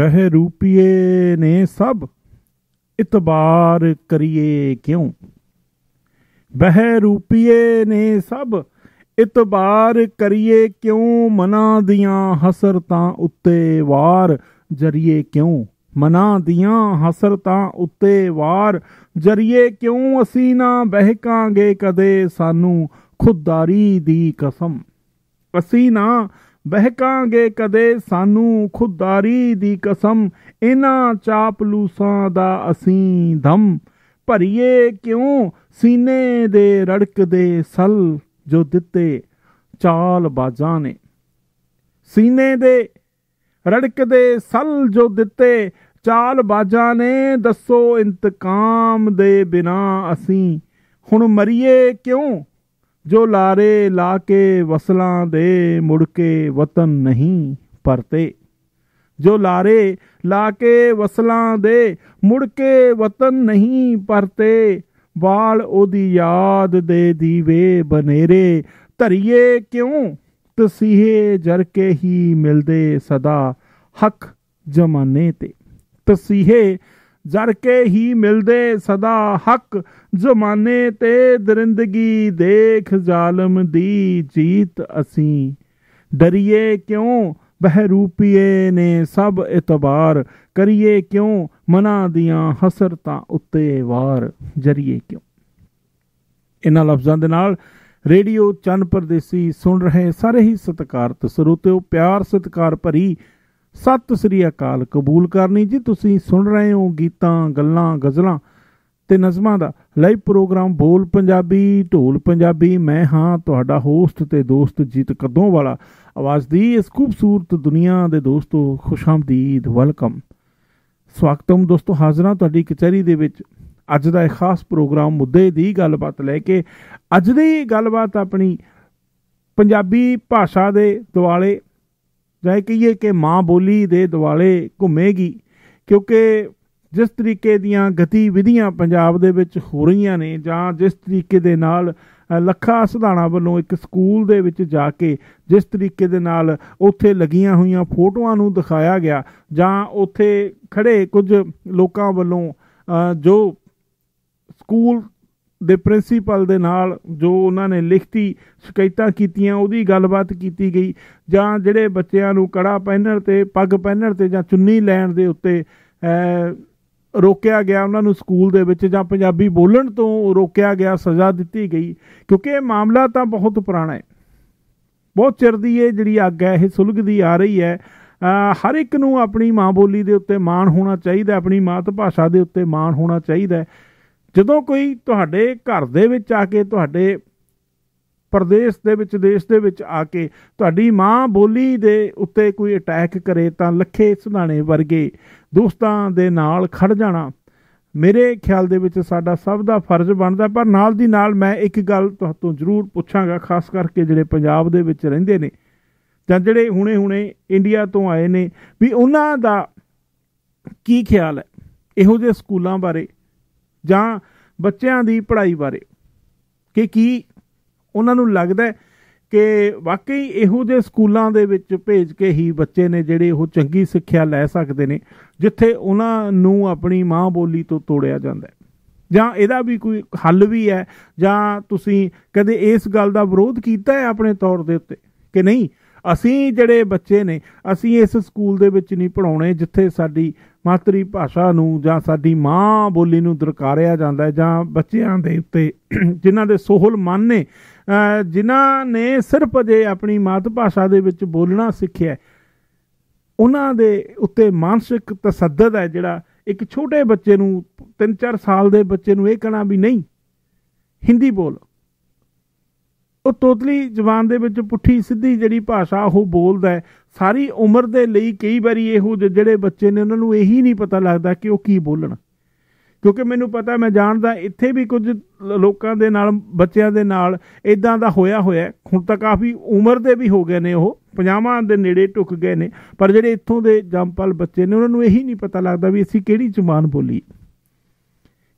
ਬਹਿ ਰੂਪੀਏ ਨੇ ਸਭ ਇਤਬਾਰ ਕਰੀਏ ਕਿਉਂ ਬਹਿ ਰੂਪੀਏ ਨੇ ਸਭ ਇਤਬਾਰ ਕਰੀਏ ਕਿਉਂ ਮਨਾਂ ਦੀਆਂ ਹਸਰਤਾਂ ਉੱਤੇ ਵਾਰ ਜਰੀਏ ਕਿਉਂ ਮਨਾਂ ਦੀਆਂ ਹਸਰਤਾਂ ਉੱਤੇ ਵਾਰ ਜਰੀਏ ਕਿਉਂ ਅਸੀਂ ਨਾ ਬਹਿਕਾਂਗੇ ਕਦੇ ਸਾਨੂੰ ਖੁਦਦਾਰੀ ਦੀ ਕਸਮ ਅਸੀਂ ਨਾ ਬਹਿਕਾਂਗੇ ਕਦੇ ਸਾਨੂੰ ਖੁਦਾਰੀ ਦੀ ਕਸਮ ਇਨ੍ਹਾਂ ਚਾਪਲੂਸਾਂ ਦਾ ਅਸੀਂ ਧਮ ਭਰੀਏ ਕਿਉਂ ਸੀਨੇ ਦੇ ਰੜਕਦੇ ਸਲ ਜੋ ਦਿੱਤੇ ਚਾਲ ਬਾਜ਼ਾਂ ਨੇ ਸੀਨੇ ਦੇ ਰੜਕਦੇ ਸਲ ਜੋ ਦਿੱਤੇ ਚਾਲ ਬਾਜ਼ਾਂ ਨੇ ਦੱਸੋ ਇੰਤਕਾਮ ਦੇ ਬਿਨਾ ਅਸੀਂ ਹੁਣ ਮਰੀਏ ਕਿਉਂ ਜੋ ਲਾਰੇ ਲਾ ਕੇ ਵਸਲਾਂ ਦੇ ਮੁੜ ਕੇ ਵਤਨ ਨਹੀਂ ਪਰਤੇ ਜੋ ਲਾਰੇ ਲਾ ਕੇ ਵਸਲਾਂ ਦੇ ਮੁੜ ਕੇ ਵਤਨ ਨਹੀਂ ਪਰਤੇ ਵਾਲ ਉਹਦੀ ਯਾਦ ਦੇ ਦੀਵੇ ਬਨੇਰੇ ਧਰਿਏ ਕਿਉਂ ਤਸੀਹੇ ਜਰ ਕੇ ਹੀ ਮਿਲਦੇ ਸਦਾ ਹੱਕ ਜਮਾਨੇ ਤੇ ਤਸੀਹੇ ਜ਼ਰ ਕੇ ਹੀ ਮਿਲਦੇ ਸਦਾ ਹੱਕ ਜ਼ਮਾਨੇ ਤੇ ਦਰਿੰਦਗੀ ਦੇਖ ਜ਼ਾਲਮ ਦੀ ਜੀਤ ਅਸੀਂ ਡਰੀਏ ਕਿਉਂ ਬਹਿਰੂਪੀਏ ਨੇ ਸਭ ਇਤਬਾਰ ਕਰੀਏ ਕਿਉਂ ਮਨਾ ਦੀਆਂ ਹਸਰਤਾਂ ਉੱਤੇ ਵਾਰ ਜਰੀਏ ਕਿਉਂ ਇਹਨਾਂ ਲਫ਼ਜ਼ਾਂ ਦੇ ਨਾਲ ਰੇਡੀਓ ਚੰਨ ਪਰਦੇਸੀ ਸੁਣ ਰਹੇ ਸਾਰੇ ਹੀ ਸਤਿਕਾਰਤ ਸਰੋਤਿਓ ਪਿਆਰ ਸਤਿਕਾਰ ਭਰੀ ਸਤਿ ਸ੍ਰੀ ਅਕਾਲ ਕਬੂਲ ਕਰਨੀ ਜੀ ਤੁਸੀਂ ਸੁਣ ਰਹੇ ਹੋ ਗੀਤਾਂ ਗੱਲਾਂ ਗਜ਼ਲਾਂ ਤੇ ਨਜ਼ਮਾਂ ਦਾ ਲਾਈਵ ਪ੍ਰੋਗਰਾਮ ਬੋਲ ਪੰਜਾਬੀ ਢੋਲ ਪੰਜਾਬੀ ਮੈਂ ਹਾਂ ਤੁਹਾਡਾ ਹੋਸਟ ਤੇ ਦੋਸਤ ਜੀਤ ਕਦੋਂ ਵਾਲਾ ਆਵਾਜ਼ ਦੀ ਇਸ ਖੂਬਸੂਰਤ ਦੁਨੀਆ ਦੇ ਦੋਸਤੋ ਖੁਸ਼ਾਮਦੀਦ ਵੈਲਕਮ ਸਵਾਗਤਮ ਦੋਸਤੋ ਹਾਜ਼ਰਾਂ ਤੁਹਾਡੀ ਕਚਹਿਰੀ ਦੇ ਵਿੱਚ ਅੱਜ ਦਾ ਇੱਕ ਖਾਸ ਪ੍ਰੋਗਰਾਮ ਮੁੱਦੇ ਦੀ ਗੱਲਬਾਤ ਲੈ ਕੇ ਅੱਜ ਦੀ ਗੱਲਬਾਤ ਆਪਣੀ ਪੰਜਾਬੀ ਭਾਸ਼ਾ ਦੇ ਦਿਵਾਲੇ ਜਾਇ ਕਹੀਏ ਕਿ ਮਾਂ ਬੋਲੀ ਦੇ ਦਿਵਾਲੇ ਘੁੰਮੇਗੀ ਕਿਉਂਕਿ ਜਿਸ ਤਰੀਕੇ ਦੀਆਂ ਗਤੀਵਿਧੀਆਂ ਪੰਜਾਬ ਦੇ ਵਿੱਚ ਹੋ ਰਹੀਆਂ ਨੇ ਜਾਂ ਜਿਸ ਤਰੀਕੇ ਦੇ ਨਾਲ ਲੱਖਾ ਸੁਧਾਣਾ ਵੱਲੋਂ ਇੱਕ ਸਕੂਲ ਦੇ ਵਿੱਚ ਜਾ ਕੇ ਜਿਸ ਤਰੀਕੇ ਦੇ ਨਾਲ ਉੱਥੇ ਲੱਗੀਆਂ ਹੋਈਆਂ ਫੋਟੋਆਂ ਨੂੰ ਦਿਖਾਇਆ ਗਿਆ ਜਾਂ ਉੱਥੇ ਖੜੇ ਕੁਝ ਲੋਕਾਂ ਵੱਲੋਂ ਜੋ ਸਕੂਲ ਦੇ ਪ੍ਰਿੰਸੀਪਲ ਦੇ ਨਾਲ ਜੋ ਉਹਨਾਂ ਨੇ ਲਿਖਤੀ ਸ਼ਿਕਾਇਤਾਂ ਕੀਤੀਆਂ ਉਹਦੀ ਗੱਲਬਾਤ ਕੀਤੀ ਗਈ ਜਾਂ ਜਿਹੜੇ ਬੱਚਿਆਂ ਨੂੰ ਕੜਾ ਪਹਿਨਣ ਤੇ ਪੱਗ ਪਹਿਨਣ ਤੇ ਜਾਂ ਚੁੰਨੀ ਲੈਣ ਦੇ ਉੱਤੇ ਰੋਕਿਆ ਗਿਆ ਉਹਨਾਂ ਨੂੰ ਸਕੂਲ ਦੇ ਵਿੱਚ ਜਾਂ ਪੰਜਾਬੀ ਬੋਲਣ ਤੋਂ ਰੋਕਿਆ ਗਿਆ ਸਜ਼ਾ ਦਿੱਤੀ ਗਈ ਕਿਉਂਕਿ ਇਹ ਮਾਮਲਾ ਤਾਂ ਬਹੁਤ ਪੁਰਾਣਾ ਹੈ ਬਹੁਤ ਚਿਰ ਦੀ ਇਹ ਜਿਹੜੀ ਅੱਗ ਹੈ ਇਹ ਸੁਲਗਦੀ ਆ ਰਹੀ ਹੈ ਹਰ ਇੱਕ ਨੂੰ ਆਪਣੀ ਮਾਂ ਬੋਲੀ ਦੇ ਉੱਤੇ ਮਾਣ ਹੋਣਾ ਚਾਹੀਦਾ ਆਪਣੀ ਮਾਤ ਭਾਸ਼ਾ ਦੇ ਉੱਤੇ ਮਾਣ ਹੋਣਾ ਚਾਹੀਦਾ ਜਦੋਂ ਕੋਈ ਤੁਹਾਡੇ ਘਰ ਦੇ ਵਿੱਚ ਆ ਕੇ ਤੁਹਾਡੇ ਪਰਦੇਸ਼ ਦੇ ਵਿੱਚ ਦੇਸ਼ ਦੇ ਵਿੱਚ ਆ ਕੇ ਤੁਹਾਡੀ ਮਾਂ ਬੋਲੀ ਦੇ ਉੱਤੇ ਕੋਈ ਅਟੈਕ ਕਰੇ ਤਾਂ ਲੱਖੇ ਸੁਧਾਣੇ ਵਰਗੇ ਦੋਸਤਾਂ ਦੇ ਨਾਲ ਖੜ ਜਾਣਾ ਮੇਰੇ ਖਿਆਲ ਦੇ ਵਿੱਚ ਸਾਡਾ ਸਭ ਦਾ ਫਰਜ਼ ਬਣਦਾ ਪਰ ਨਾਲ ਦੀ ਨਾਲ ਮੈਂ ਇੱਕ ਗੱਲ ਤੁਹਾਨੂੰ ਜ਼ਰੂਰ ਪੁੱਛਾਂਗਾ ਖਾਸ ਕਰਕੇ ਜਿਹੜੇ ਪੰਜਾਬ ਦੇ ਵਿੱਚ ਰਹਿੰਦੇ ਨੇ ਜਾਂ ਜਿਹੜੇ ਹੁਣੇ-ਹੁਣੇ ਇੰਡੀਆ ਤੋਂ ਆਏ ਨੇ ਵੀ ਉਹਨਾਂ ਦਾ ਕੀ ਖਿਆਲ ਹੈ ਇਹੋ ਜਿਹੇ ਸਕੂਲਾਂ ਬਾਰੇ ਜਾਂ ਬੱਚਿਆਂ ਦੀ ਪੜ੍ਹਾਈ ਬਾਰੇ ਕਿ ਕੀ ਉਹਨਾਂ ਨੂੰ ਲੱਗਦਾ ਕਿ ਵਾਕਈ ਇਹੋ ਜਿਹੇ ਸਕੂਲਾਂ ਦੇ ਵਿੱਚ ਭੇਜ ਕੇ ਹੀ ਬੱਚੇ ਨੇ ਜਿਹੜੇ ਉਹ ਚੰਗੀ ਸਿੱਖਿਆ ਲੈ ਸਕਦੇ ਨੇ ਜਿੱਥੇ ਉਹਨਾਂ ਨੂੰ ਆਪਣੀ ਮਾਂ ਬੋਲੀ ਤੋਂ ਤੋੜਿਆ ਜਾਂਦਾ ਹੈ ਜਾਂ ਇਹਦਾ ਵੀ ਕੋਈ ਹੱਲ ਵੀ ਹੈ ਜਾਂ ਤੁਸੀਂ ਕਦੇ ਇਸ ਗੱਲ ਦਾ ਵਿਰੋਧ ਕੀਤਾ ਹੈ ਆਪਣੇ ਤੌਰ ਦੇ ਉੱਤੇ ਕਿ ਨਹੀਂ ਅਸੀਂ ਜਿਹੜੇ ਬੱਚੇ ਨੇ ਅਸੀਂ ਇਸ ਸਕੂਲ ਦੇ ਵਿੱਚ ਨਹੀਂ ਪੜਾਉਣੇ ਜਿੱਥੇ ਸਾਡੀ ਮਾਤਰੀ ਭਾਸ਼ਾ ਨੂੰ ਜਾਂ ਸਾਡੀ ਮਾਂ ਬੋਲੀ ਨੂੰ ਦਰਕਾਰਿਆ ਜਾਂਦਾ ਹੈ ਜਾਂ ਬੱਚਿਆਂ ਦੇ ਉੱਤੇ ਜਿਨ੍ਹਾਂ ਦੇ ਸੋਹਲ ਮਨ ਨੇ ਜਿਨ੍ਹਾਂ ਨੇ ਸਿਰਫ ਜੇ ਆਪਣੀ ਮਾਤ ਭਾਸ਼ਾ ਦੇ ਵਿੱਚ ਬੋਲਣਾ ਸਿੱਖਿਆ ਉਹਨਾਂ ਦੇ ਉੱਤੇ ਮਾਨਸਿਕ ਤਸੱਦਦ ਹੈ ਜਿਹੜਾ ਇੱਕ ਛੋਟੇ ਬੱਚੇ ਨੂੰ 3-4 ਸਾਲ ਦੇ ਬੱਚੇ ਨੂੰ ਇਹ ਕਹਣਾ ਵੀ ਨਹੀਂ ਹਿੰਦੀ ਬੋਲੋ ਉਹ ਟੋਟਲੀ ਜ਼ਬਾਨ ਦੇ ਵਿੱਚ ਪੁੱਠੀ ਸਿੱਧੀ ਜਿਹੜੀ ਭਾਸ਼ਾ ਉਹ ਬੋਲਦਾ ਹੈ ਸਾਰੀ ਉਮਰ ਦੇ ਲਈ ਕਈ ਵਾਰੀ ਇਹੋ ਜਿਹੜੇ ਬੱਚੇ ਨੇ ਉਹਨਾਂ ਨੂੰ ਇਹੀ ਨਹੀਂ ਪਤਾ ਲੱਗਦਾ ਕਿ ਉਹ ਕੀ ਬੋਲਣ ਕਿਉਂਕਿ ਮੈਨੂੰ ਪਤਾ ਮੈਂ ਜਾਣਦਾ ਇੱਥੇ ਵੀ ਕੁਝ ਲੋਕਾਂ ਦੇ ਨਾਲ ਬੱਚਿਆਂ ਦੇ ਨਾਲ ਇਦਾਂ ਦਾ ਹੋਇਆ ਹੋਇਆ ਹੁਣ ਤਾਂ ਕਾਫੀ ਉਮਰ ਦੇ ਵੀ ਹੋ ਗਏ ਨੇ ਉਹ 50ਾਂ ਦੇ ਨੇੜੇ ਟੁੱਕ ਗਏ ਨੇ ਪਰ ਜਿਹੜੇ ਇੱਥੋਂ ਦੇ ਜੰਪਲ ਬੱਚੇ ਨੇ ਉਹਨਾਂ ਨੂੰ ਇਹੀ ਨਹੀਂ ਪਤਾ ਲੱਗਦਾ ਵੀ ਅਸੀਂ ਕਿਹੜੀ ਜ਼ੁਬਾਨ ਬੋਲੀ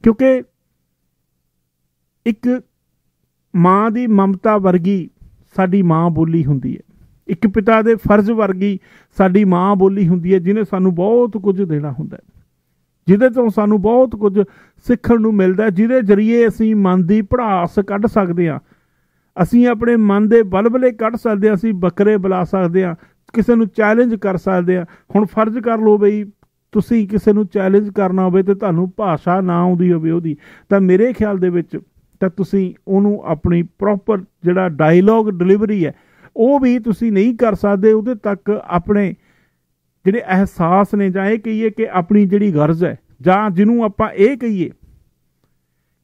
ਕਿਉਂਕਿ ਇੱਕ ਮਾਂ ਦੀ ਮਮਤਾ ਵਰਗੀ ਸਾਡੀ ਮਾਂ ਬੋਲੀ ਹੁੰਦੀ ਹੈ ਇੱਕ ਪਿਤਾ ਦੇ ਫਰਜ਼ ਵਰਗੀ ਸਾਡੀ ਮਾਂ ਬੋਲੀ ਹੁੰਦੀ ਹੈ ਜਿਹਨੇ ਸਾਨੂੰ ਬਹੁਤ ਕੁਝ ਦੇਣਾ ਹੁੰਦਾ ਹੈ ਜਿਹਦੇ ਤੋਂ ਸਾਨੂੰ ਬਹੁਤ ਕੁਝ ਸਿੱਖਣ ਨੂੰ ਮਿਲਦਾ ਹੈ ਜਿਹਦੇ ਜ਼ਰੀਏ ਅਸੀਂ ਮਨ ਦੀ ਪੜਾਸ ਕੱਢ ਸਕਦੇ ਹਾਂ ਅਸੀਂ ਆਪਣੇ ਮਨ ਦੇ ਬਲਬਲੇ ਕੱਢ ਸਕਦੇ ਹਾਂ ਅਸੀਂ ਬੱਕਰੇ ਬੁਲਾ ਸਕਦੇ ਹਾਂ ਕਿਸੇ ਨੂੰ ਚੈਲੰਜ ਕਰ ਸਕਦੇ ਹਾਂ ਹੁਣ ਫਰਜ਼ ਕਰ ਲਓ ਬਈ ਤੁਸੀਂ ਕਿਸੇ ਨੂੰ ਚੈਲੰਜ ਕਰਨਾ ਹੋਵੇ ਤੇ ਤੁਹਾਨੂੰ ਭਾਸ਼ਾ ਨਾ ਆਉਂਦੀ ਹੋਵੇ ਉਹਦੀ ਤਾਂ ਮੇਰੇ ਖਿਆਲ ਦੇ ਵਿੱਚ ਤਾਂ ਤੁਸੀਂ ਉਹਨੂੰ ਆਪਣੀ ਪ੍ਰੋਪਰ ਜਿਹੜਾ ਡਾਇਲੌਗ ਡਿਲੀਵਰੀ ਹੈ ਉਹ ਵੀ ਤੁਸੀਂ ਨਹੀਂ ਕਰ ਸਕਦੇ ਉਹਦੇ ਤੱਕ ਆਪਣੇ ਜਿਹੜੇ ਅਹਿਸਾਸ ਨੇ ਜਾਂ ਇਹ ਕਹੀਏ ਕਿ ਆਪਣੀ ਜਿਹੜੀ ਗਰਜ਼ ਹੈ ਜਾਂ ਜਿਹਨੂੰ ਆਪਾਂ ਇਹ ਕਹੀਏ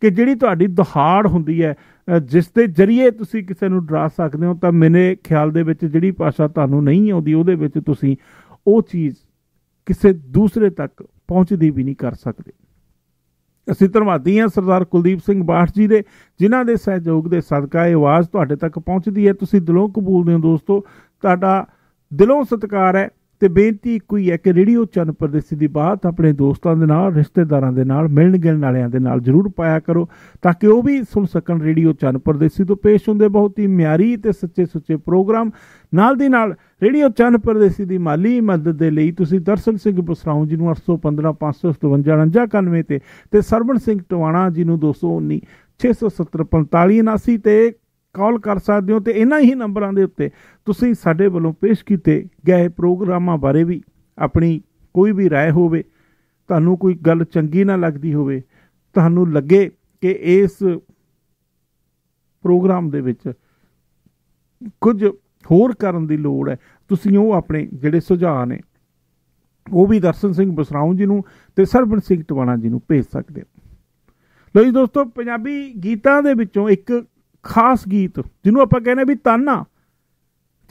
ਕਿ ਜਿਹੜੀ ਤੁਹਾਡੀ ਦਹਾੜ ਹੁੰਦੀ ਹੈ ਜਿਸ ਦੇ ਜ਼ਰੀਏ ਤੁਸੀਂ ਕਿਸੇ ਨੂੰ ਡਰਾ ਸਕਦੇ ਹੋ ਤਾਂ ਮੇਰੇ ਖਿਆਲ ਦੇ ਵਿੱਚ ਜਿਹੜੀ ਭਾਸ਼ਾ ਤੁਹਾਨੂੰ ਨਹੀਂ ਆਉਂਦੀ ਉਹਦੇ ਵਿੱਚ ਤੁਸੀਂ ਉਹ ਚੀਜ਼ ਕਿਸੇ ਦੂਸਰੇ ਤੱਕ ਪਹੁੰਚਦੀ ਵੀ ਨਹੀਂ ਕਰ ਸਕਦੇ ਅਸੀਂ ਧੰਨਵਾਦੀ ਹਾਂ ਸਰਦਾਰ ਕੁਲਦੀਪ ਸਿੰਘ ਬਾਠ ਜੀ ਦੇ ਜਿਨ੍ਹਾਂ ਦੇ ਸਹਿਯੋਗ ਦੇ ਸਦਕਾ ਇਹ ਆਵਾਜ਼ ਤੁਹਾਡੇ ਤੱਕ ਪਹੁੰਚਦੀ ਹੈ ਤੁਸੀਂ ਦਿਲੋਂ ਕਬੂਲਦੇ ਹੋ ਦੋਸਤੋ ਤੁਹਾਡਾ ਦਿਲੋਂ ਸਤਿਕਾਰ ਹੈ ਤੇ ਬੇਨਤੀ ਕੋਈ ਹੀ ਹੈ ਕਿ ਰੇਡੀਓ ਚੰਨ ਪਰਦੇਸੀ ਦੀ ਬਾਤ ਆਪਣੇ ਦੋਸਤਾਂ ਦੇ ਨਾਲ ਰਿਸ਼ਤੇਦਾਰਾਂ ਦੇ ਨਾਲ ਮਿਲਣ ਗਿਲਣ ਵਾਲਿਆਂ ਦੇ ਨਾਲ ਜਰੂਰ ਪਾਇਆ ਕਰੋ ਤਾਂ ਕਿ ਉਹ ਵੀ ਸੁਣ ਸਕਣ ਰੇਡੀਓ ਚੰਨ ਪਰਦੇਸੀ ਤੋਂ ਪੇਸ਼ ਹੁੰਦੇ ਬਹੁਤ ਹੀ ਮਿਆਰੀ ਤੇ ਸੱਚੇ ਸੁੱਚੇ ਪ੍ਰੋਗਰਾਮ ਨਾਲ ਦੀ ਨਾਲ ਰੇਡੀਓ ਚੰਨ ਪਰਦੇਸੀ ਦੀ ਮਾਲੀ ਮਦਦ ਦੇ ਲਈ ਤੁਸੀਂ ਦਰਸ਼ਨ ਸਿੰਘ ਬਸਰਾਉ ਜੀ ਨੂੰ 815 557 ਤੇ ਤੇ ਸਰਵਣ ਸਿੰਘ ਟਵਾਣਾ ਜੀ ਨੂੰ 219 670 45 ਤੇ ਕਾਲ ਕਰ ਸਕਦੇ ਹੋ ਤੇ ਇਹਨਾਂ ਹੀ ਨੰਬਰਾਂ ਦੇ ਉੱਤੇ ਤੁਸੀਂ ਸਾਡੇ ਵੱਲੋਂ ਪੇਸ਼ ਕੀਤੇ ਗਏ ਪ੍ਰੋਗਰਾਮਾਂ ਬਾਰੇ ਵੀ ਆਪਣੀ ਕੋਈ ਵੀ رائے ਹੋਵੇ ਤੁਹਾਨੂੰ ਕੋਈ ਗੱਲ ਚੰਗੀ ਨਾ ਲੱਗਦੀ ਹੋਵੇ ਤੁਹਾਨੂੰ ਲੱਗੇ ਕਿ ਇਸ ਪ੍ਰੋਗਰਾਮ ਦੇ ਵਿੱਚ ਕੁਝ ਹੋਰ ਕਰਨ ਦੀ ਲੋੜ ਹੈ ਤੁਸੀਂ ਉਹ ਆਪਣੇ ਜਿਹੜੇ ਸੁਝਾਅ ਨੇ ਉਹ ਵੀ ਦਰਸ਼ਨ ਸਿੰਘ ਬਸਰਾਉਂ ਜੀ ਨੂੰ ਤੇ ਸਰਬਨ ਸਿੰਘ ਟਵਾਣਾ ਜੀ ਨੂੰ ਭੇਜ ਸਕਦੇ ਹੋ ਲੋ ਜੀ ਦੋਸਤੋ ਪੰਜਾਬੀ ਗੀਤਾਂ ਦੇ ਵਿੱਚੋਂ ਇੱਕ ਖਾਸ ਗੀਤ ਜਿਹਨੂੰ ਆਪਾਂ ਕਹਿੰਦੇ ਵੀ ਤਾਨਾ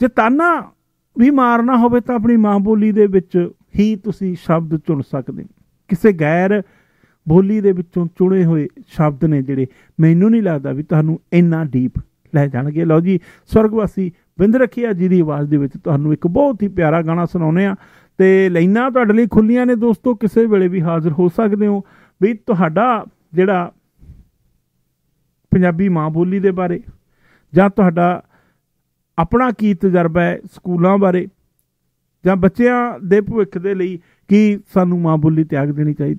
ਜੇ ਤਾਨਾ ਵੀ ਮਾਰਨਾ ਹੋਵੇ ਤਾਂ ਆਪਣੀ ਮਾਂ ਬੋਲੀ ਦੇ ਵਿੱਚ ਹੀ ਤੁਸੀਂ ਸ਼ਬਦ ਚੁਣ ਸਕਦੇ ਕਿਸੇ ਗੈਰ ਬੋਲੀ ਦੇ ਵਿੱਚੋਂ ਚੁਣੇ ਹੋਏ ਸ਼ਬਦ ਨੇ ਜਿਹੜੇ ਮੈਨੂੰ ਨਹੀਂ ਲੱਗਦਾ ਵੀ ਤੁਹਾਨੂੰ ਇੰਨਾ ਡੀਪ ਲੈ ਜਾਣਗੇ ਲਓ ਜੀ ਸਵਰਗਵਾਸੀ ਬਿੰਦ ਰਖਿਆ ਜੀ ਦੀ ਆਵਾਜ਼ ਦੇ ਵਿੱਚ ਤੁਹਾਨੂੰ ਇੱਕ ਬਹੁਤ ਹੀ ਪਿਆਰਾ ਗਾਣਾ ਸੁਣਾਉਨੇ ਆ ਤੇ ਲੈਣਾ ਤੁਹਾਡੇ ਲਈ ਖੁੱਲੀਆਂ ਨੇ ਦੋਸਤੋ ਕਿਸੇ ਵੇਲੇ ਵੀ ਹਾਜ਼ਰ ਹੋ ਸਕਦੇ ਹੋ ਵੀ ਤੁਹਾਡਾ ਜਿਹੜਾ ਪੰਜਾਬੀ ਮਾਂ ਬੋਲੀ ਦੇ ਬਾਰੇ ਜਾਂ ਤੁਹਾਡਾ ਆਪਣਾ ਕੀ ਤਜਰਬਾ ਹੈ ਸਕੂਲਾਂ ਬਾਰੇ ਜਾਂ ਬੱਚਿਆਂ ਦੇ ਭਵਿੱਖ ਦੇ ਲਈ ਕੀ ਸਾਨੂੰ ਮਾਂ ਬੋਲੀ ਤਿਆਗ ਦੇਣੀ ਚਾਹੀਦੀ